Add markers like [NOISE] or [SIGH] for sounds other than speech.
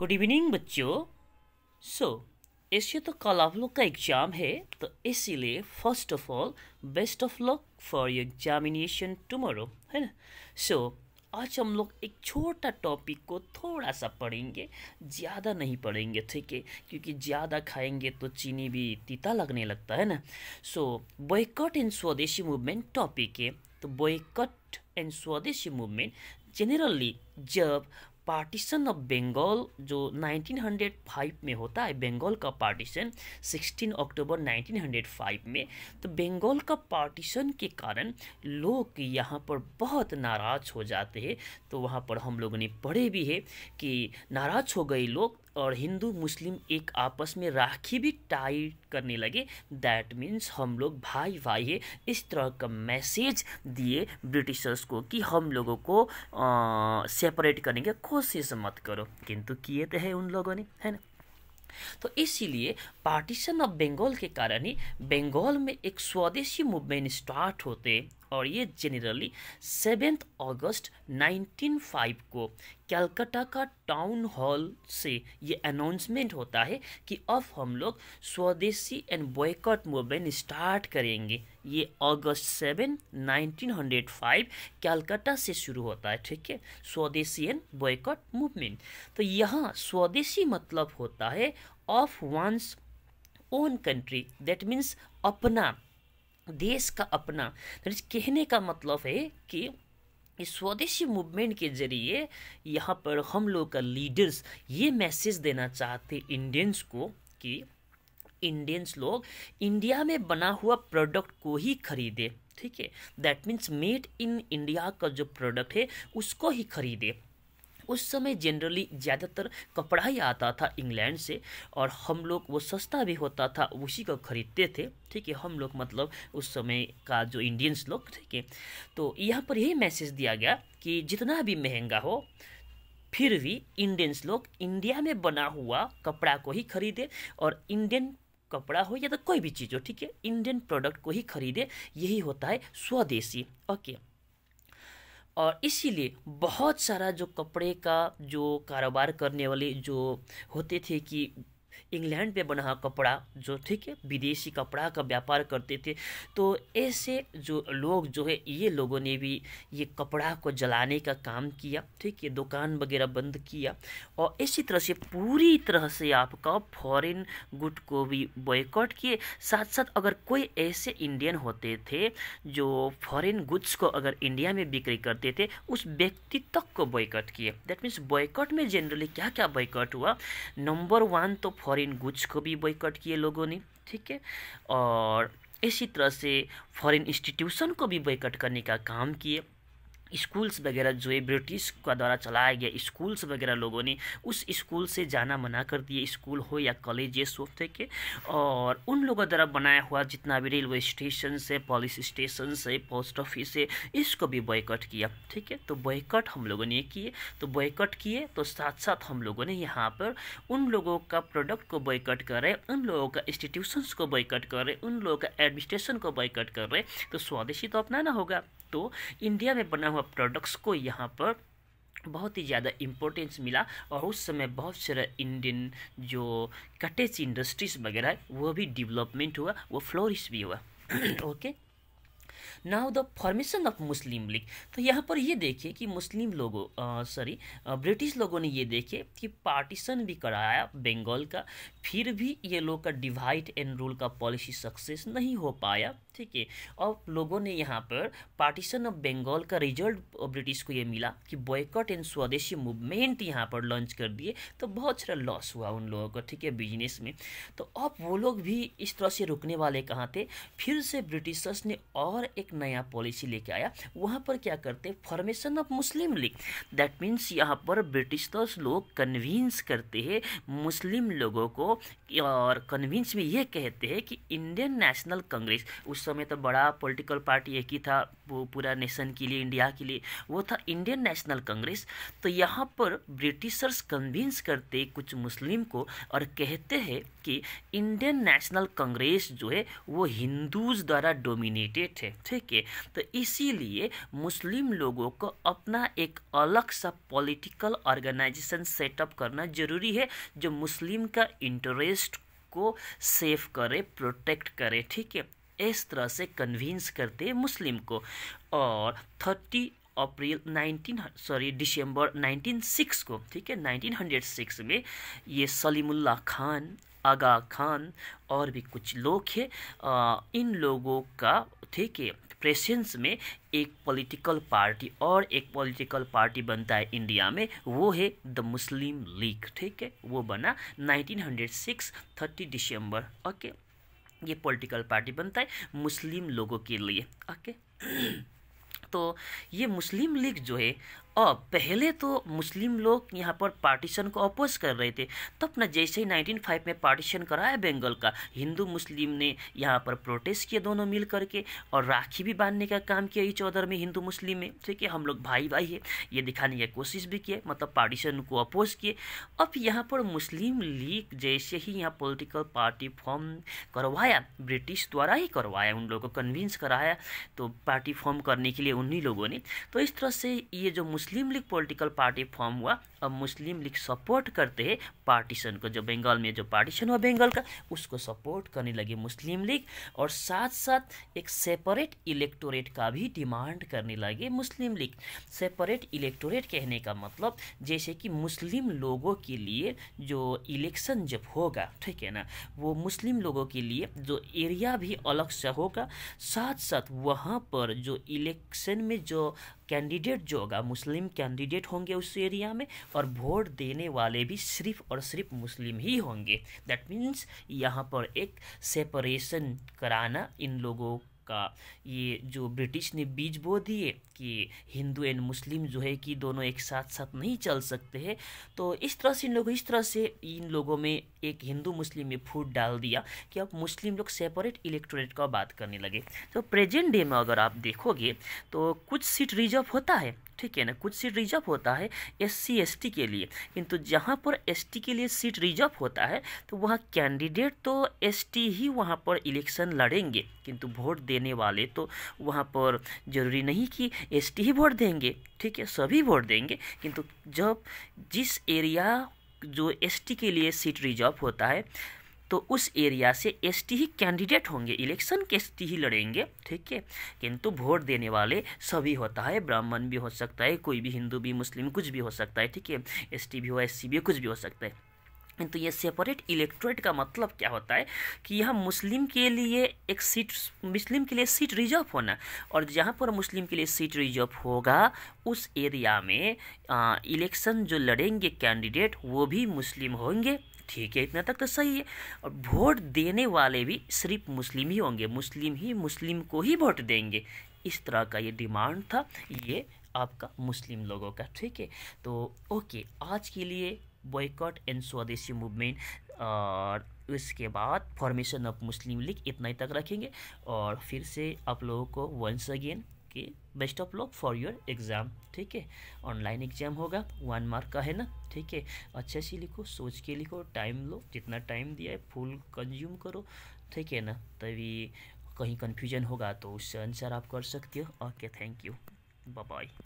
good evening बच्चों सो ऐसे तो कल आप लोग का एग्जाम है तो इसीलिए first of all best of luck for examination tomorrow है ना सो so, आज हम लोग एक छोटा टॉपिक को थोड़ा सा पढ़ेंगे ज़्यादा नहीं पढ़ेंगे ठीक है क्योंकि ज़्यादा खाएंगे तो चीनी भी तीता लगने लगता है ना so boycott and swadeshi movement topic है तो boycott and swadeshi movement generally जब पार्टीशन ऑफ बंगाल जो 1905 में होता है बंगाल का पार्टीशन 16 अक्टूबर 1905 में तो बंगाल का पार्टीशन के कारण लोग यहाँ पर बहुत नाराज़ हो जाते हैं तो वहाँ पर हम लोगों ने पढ़े भी है कि नाराज़ हो गए लोग और हिंदू मुस्लिम एक आपस में राखी भी टाई करने लगे दैट मीन्स हम लोग भाई भाई है इस तरह का मैसेज दिए ब्रिटिशर्स को कि हम लोगों को सेपरेट करने की कोशिश मत करो किंतु किए तो है उन लोगों ने है ना तो इसीलिए पार्टीशन ऑफ बंगाल के कारण ही बंगाल में एक स्वदेशी मूवमेंट स्टार्ट होते और ये जनरली सेवेंथ अगस्त 1905 को कैलकाटा का टाउन हॉल से ये अनाउंसमेंट होता है कि अब हम लोग स्वदेशी एंड बॉयकॉट मूवमेंट स्टार्ट करेंगे ये अगस्त सेवन 1905 कैलकाटा से शुरू होता है ठीक है स्वदेशी एंड बॉयकॉट मूवमेंट तो यहाँ स्वदेशी मतलब होता है of one's own country that means अपना देश का अपना तो कहने का मतलब है कि इस स्वदेशी मूवमेंट के ज़रिए यहाँ पर हम लोग का लीडर्स ये मैसेज देना चाहते इंडियंस को कि इंडियंस लोग इंडिया में बना हुआ प्रोडक्ट को ही खरीदे ठीक है that means made in India का जो प्रोडक्ट है उसको ही खरीदे उस समय जनरली ज़्यादातर कपड़ा ही आता था इंग्लैंड से और हम लोग वो सस्ता भी होता था उसी को ख़रीदते थे ठीक है हम लोग मतलब उस समय का जो इंडियंस लोग ठीक है तो यहाँ पर यही मैसेज दिया गया कि जितना भी महंगा हो फिर भी इंडियंस लोग इंडिया में बना हुआ कपड़ा को ही खरीदे और इंडियन कपड़ा हो या तो कोई भी चीज़ हो ठीक है इंडियन प्रोडक्ट को ही खरीदे यही होता है स्वदेशी ओके और इसीलिए बहुत सारा जो कपड़े का जो कारोबार करने वाले जो होते थे कि इंग्लैंड में बना कपड़ा जो ठीक है विदेशी कपड़ा का व्यापार करते थे तो ऐसे जो लोग जो है ये लोगों ने भी ये कपड़ा को जलाने का काम किया ठीक है दुकान वगैरह बंद किया और इसी तरह से पूरी तरह से आपका फॉरेन गुड को भी बॉयकॉट किए साथ साथ अगर कोई ऐसे इंडियन होते थे जो फॉरेन गुड्स को अगर इंडिया में बिक्री करते थे उस व्यक्ति तक को बॉयकॉट किए दैट मीन्स बॉयकॉट में जनरली क्या क्या बॉयकॉट हुआ नंबर वन तो फॉरेन गुड्स को भी बॉयकॉट किए लोगों ने ठीक है और इसी तरह से फॉरेन इंस्टीट्यूशन को भी बॉयकॉट करने का काम किए स्कूल्स वगैरह जो है ब्रिटिश का द्वारा चलाया गया स्कूल्स वगैरह लोगों ने उस स्कूल से जाना मना कर दिए स्कूल हो या कॉलेज ये थे के और उन लोगों द्वारा बनाया हुआ जितना भी रेलवे स्टेशन है पुलिस स्टेशन है पोस्ट ऑफिस है इसको भी बॉयकट किया ठीक है तो बॉयकट हम लोगों ने किए तो बॉयकट किए तो साथ साथ हम लोगों ने यहाँ पर उन लोगों का प्रोडक्ट को बॉयकट कर रहे उन लोगों का इंस्टीट्यूशंस को बॉयकट कर रहे उन लोगों का एडमिनिस्ट्रेशन को बॉयकट कर रहे तो स्वदेशी तो अपनाना होगा तो इंडिया में बना हुआ प्रोडक्ट्स को यहाँ पर बहुत ही ज़्यादा इम्पोर्टेंस मिला और उस समय बहुत सारा इंडियन जो कटेज इंडस्ट्रीज़ वगैरह वो भी डेवलपमेंट हुआ वो फ्लोरिश भी हुआ okay [CLEARS THROAT] now the formation of Muslim League तो यहाँ पर ये देखिए कि मुस्लिम लोगों सॉरी ब्रिटिश लोगों ने ये देखे कि पार्टीशन भी कराया बंगाल का फिर भी ये लोग का डिवाइड एंड रूल का पॉलिसी सक्सेस नहीं हो पाया ठीक है अब लोगों ने यहाँ पर पार्टीशन ऑफ बंगाल का रिजल्ट ब्रिटिश को ये मिला कि बॉयकॉट एंड स्वदेशी मूवमेंट यहाँ पर लॉन्च कर दिए तो बहुत सारा लॉस हुआ उन लोगों का ठीक है बिजनेस में तो अब वो लोग भी इस तरह से रुकने वाले कहाँ थे फिर से ब्रिटिशर्स ने और एक नया पॉलिसी लेके आया वहाँ पर क्या करते formation of Muslim League that means यहाँ पर ब्रिटिशर्स तो लोग कन्विंस करते हैं मुस्लिम लोगों को और कन्विंस में ये कहते हैं कि इंडियन नेशनल कांग्रेस उस समय तो बड़ा पॉलिटिकल पार्टी एक ही था वो पूरा नेशन के लिए इंडिया के लिए वो था इंडियन नेशनल कांग्रेस तो यहाँ पर ब्रिटिशर्स कन्विंस करते कुछ मुस्लिम को और कहते हैं कि इंडियन नेशनल कांग्रेस जो है वो हिंदूज द्वारा डोमिनेटेड है ठीक है तो इसीलिए मुस्लिम लोगों को अपना एक अलग सा पॉलिटिकल ऑर्गेनाइजेशन सेटअप करना ज़रूरी है जो मुस्लिम का इंटरेस्ट को सेव करे प्रोटेक्ट करे ठीक है इस तरह से कन्विंस करते मुस्लिम को और thirty April 19 sorry December six को ठीक है 1906 में ये सलीमुल्ला खान आगा खान और भी कुछ लोग हैं इन लोगों का थे कि प्रेसेंस में एक पॉलिटिकल पार्टी और एक पॉलिटिकल पार्टी बनता है इंडिया में वो है द मुस्लिम लीग ठीक है वो बना 1906 थर्टी दिसंबर ओके ये पॉलिटिकल पार्टी बनता है मुस्लिम लोगों के लिए ओके [CLEARS THROAT] तो ये मुस्लिम लीग जो है और पहले तो मुस्लिम लोग यहाँ पर पार्टीशन को अपोज कर रहे थे तब न जैसे ही 1905 में पार्टीशन कराया बंगाल का हिंदू मुस्लिम ने यहाँ पर प्रोटेस्ट किया दोनों मिल करके और राखी भी बांधने का काम किया चौधर में हिंदू मुस्लिम में ठीक है हम लोग भाई भाई है ये दिखाने की कोशिश भी किए मतलब पार्टीशन को अपोज किए अब यहाँ पर मुस्लिम लीग जैसे ही यहाँ पोलिटिकल पार्टी फॉर्म करवाया ब्रिटिश द्वारा ही करवाया उन लोगों को कन्विंस कराया तो पार्टी फॉर्म करने के लिए उन्हीं लोगों ने तो इस तरह से ये जो Muslim Muslim League political party form हुआ अब मुस्लिम लीग सपोर्ट करते हैं पार्टीशन को जो बंगाल में जो पार्टीशन हुआ बंगाल का उसको सपोर्ट करने लगी मुस्लिम लीग और साथ साथ एक सेपरेट इलेक्टोरेट का भी डिमांड करने लगे मुस्लिम लीग सेपरेट इलेक्टोरेट कहने का मतलब जैसे कि मुस्लिम लोगों के लिए जो इलेक्शन जब होगा ठीक है ना वो मुस्लिम लोगों के लिए जो एरिया भी अलग से होगा साथ साथ वहाँ पर जो इलेक्शन में जो कैंडिडेट जो होगा मुस्लिम कैंडिडेट होंगे उस एरिया में और वोट देने वाले भी सिर्फ और सिर्फ मुस्लिम ही होंगे दैट मीन्स यहाँ पर एक सेपरेशन कराना इन लोगों का ये जो ब्रिटिश ने बीज बो दिए कि हिंदू एंड मुस्लिम जो है कि दोनों एक साथ साथ नहीं चल सकते हैं तो इस तरह से इन लोग इस तरह से इन लोगों में एक हिंदू मुस्लिम में फूट डाल दिया कि अब मुस्लिम लोग सेपरेट इलेक्टोरेट का बात करने लगे तो प्रेजेंट डे में अगर आप देखोगे तो कुछ सीट रिजर्व होता है ठीक है ना कुछ सीट रिजर्व होता है एस सी एस टी के लिए किंतु जहाँ पर एस टी के लिए सीट रिजर्व होता है तो वहाँ कैंडिडेट तो एस टी ही वहाँ पर इलेक्शन लड़ेंगे किंतु वोट देने वाले तो वहाँ पर ज़रूरी नहीं कि एसटी ही वोट देंगे ठीक है सभी वोट देंगे किंतु जब जिस एरिया जो एसटी के लिए सीट रिजर्व होता है तो उस एरिया से एसटी ही कैंडिडेट होंगे इलेक्शन के एसटी ही लड़ेंगे ठीक है किंतु वोट देने वाले सभी होता है ब्राह्मण भी हो सकता है कोई भी हिंदू भी मुस्लिम कुछ भी हो सकता है ठीक है एसटी भी हो एससी भी हो कुछ भी हो सकता है तो ये सेपरेट इलेक्ट्रेट का मतलब क्या होता है कि यहाँ मुस्लिम के लिए एक सीट मुस्लिम के लिए सीट रिजर्व होना और जहाँ पर मुस्लिम के लिए सीट रिजर्व होगा उस एरिया में इलेक्शन जो लड़ेंगे कैंडिडेट वो भी मुस्लिम होंगे ठीक है इतना तक तो सही है और वोट देने वाले भी सिर्फ मुस्लिम ही होंगे मुस्लिम ही मुस्लिम को ही वोट देंगे इस तरह का ये डिमांड था ये आपका मुस्लिम लोगों का ठीक है तो ओके आज के लिए बॉयकॉट एंड स्वदेशी मूवमेंट और उसके बाद फॉर्मेशन ऑफ मुस्लिम लीग इतना ही तक रखेंगे और फिर से आप लोगों को वंस अगेन कि best of luck for your exam ठीक है ऑनलाइन एग्ज़ाम होगा वन मार्क का है ना ठीक है अच्छे से लिखो सोच के लिखो टाइम लो जितना टाइम दिया है फुल कंज्यूम करो ठीक है ना तभी कहीं कन्फ्यूजन होगा तो उससे आंसर आप कर सकते हो ओके थैंक यू बाय